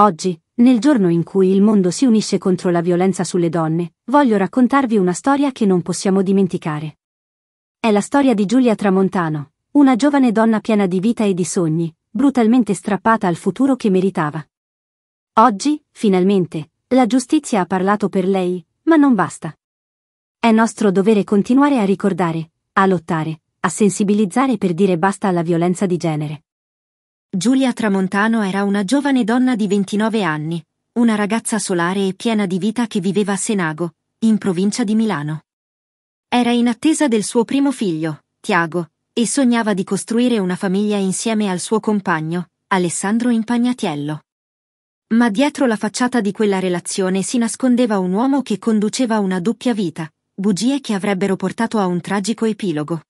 Oggi, nel giorno in cui il mondo si unisce contro la violenza sulle donne, voglio raccontarvi una storia che non possiamo dimenticare. È la storia di Giulia Tramontano, una giovane donna piena di vita e di sogni, brutalmente strappata al futuro che meritava. Oggi, finalmente, la giustizia ha parlato per lei, ma non basta. È nostro dovere continuare a ricordare, a lottare, a sensibilizzare per dire basta alla violenza di genere. Giulia Tramontano era una giovane donna di 29 anni, una ragazza solare e piena di vita che viveva a Senago, in provincia di Milano. Era in attesa del suo primo figlio, Tiago, e sognava di costruire una famiglia insieme al suo compagno, Alessandro Impagnatiello. Ma dietro la facciata di quella relazione si nascondeva un uomo che conduceva una doppia vita, bugie che avrebbero portato a un tragico epilogo.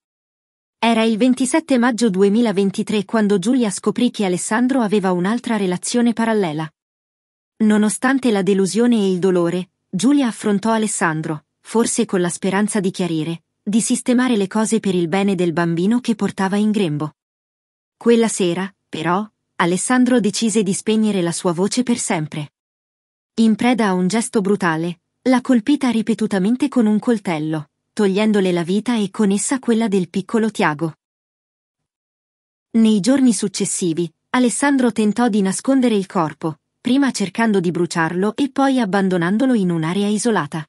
Era il 27 maggio 2023 quando Giulia scoprì che Alessandro aveva un'altra relazione parallela. Nonostante la delusione e il dolore, Giulia affrontò Alessandro, forse con la speranza di chiarire, di sistemare le cose per il bene del bambino che portava in grembo. Quella sera, però, Alessandro decise di spegnere la sua voce per sempre. In preda a un gesto brutale, l'ha colpita ripetutamente con un coltello, togliendole la vita e con essa quella del piccolo Tiago. Nei giorni successivi, Alessandro tentò di nascondere il corpo, prima cercando di bruciarlo e poi abbandonandolo in un'area isolata.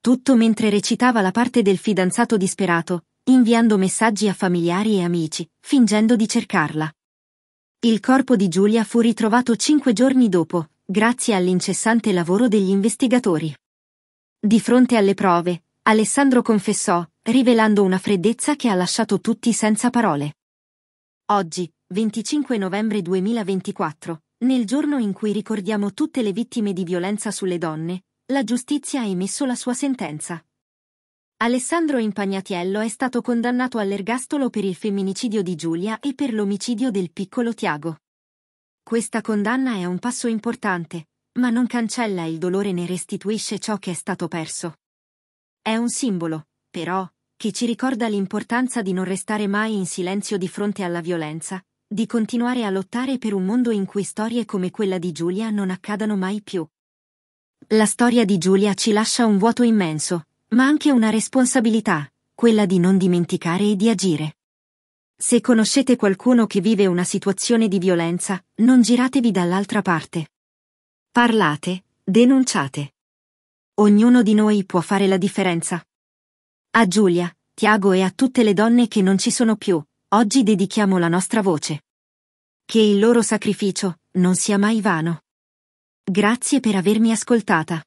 Tutto mentre recitava la parte del fidanzato disperato, inviando messaggi a familiari e amici, fingendo di cercarla. Il corpo di Giulia fu ritrovato cinque giorni dopo, grazie all'incessante lavoro degli investigatori. Di fronte alle prove, Alessandro confessò, rivelando una freddezza che ha lasciato tutti senza parole. Oggi, 25 novembre 2024, nel giorno in cui ricordiamo tutte le vittime di violenza sulle donne, la giustizia ha emesso la sua sentenza. Alessandro Impagnatiello è stato condannato all'ergastolo per il femminicidio di Giulia e per l'omicidio del piccolo Tiago. Questa condanna è un passo importante, ma non cancella il dolore né restituisce ciò che è stato perso. È un simbolo, però, che ci ricorda l'importanza di non restare mai in silenzio di fronte alla violenza, di continuare a lottare per un mondo in cui storie come quella di Giulia non accadano mai più. La storia di Giulia ci lascia un vuoto immenso, ma anche una responsabilità, quella di non dimenticare e di agire. Se conoscete qualcuno che vive una situazione di violenza, non giratevi dall'altra parte. Parlate, denunciate ognuno di noi può fare la differenza. A Giulia, Tiago e a tutte le donne che non ci sono più, oggi dedichiamo la nostra voce. Che il loro sacrificio non sia mai vano. Grazie per avermi ascoltata.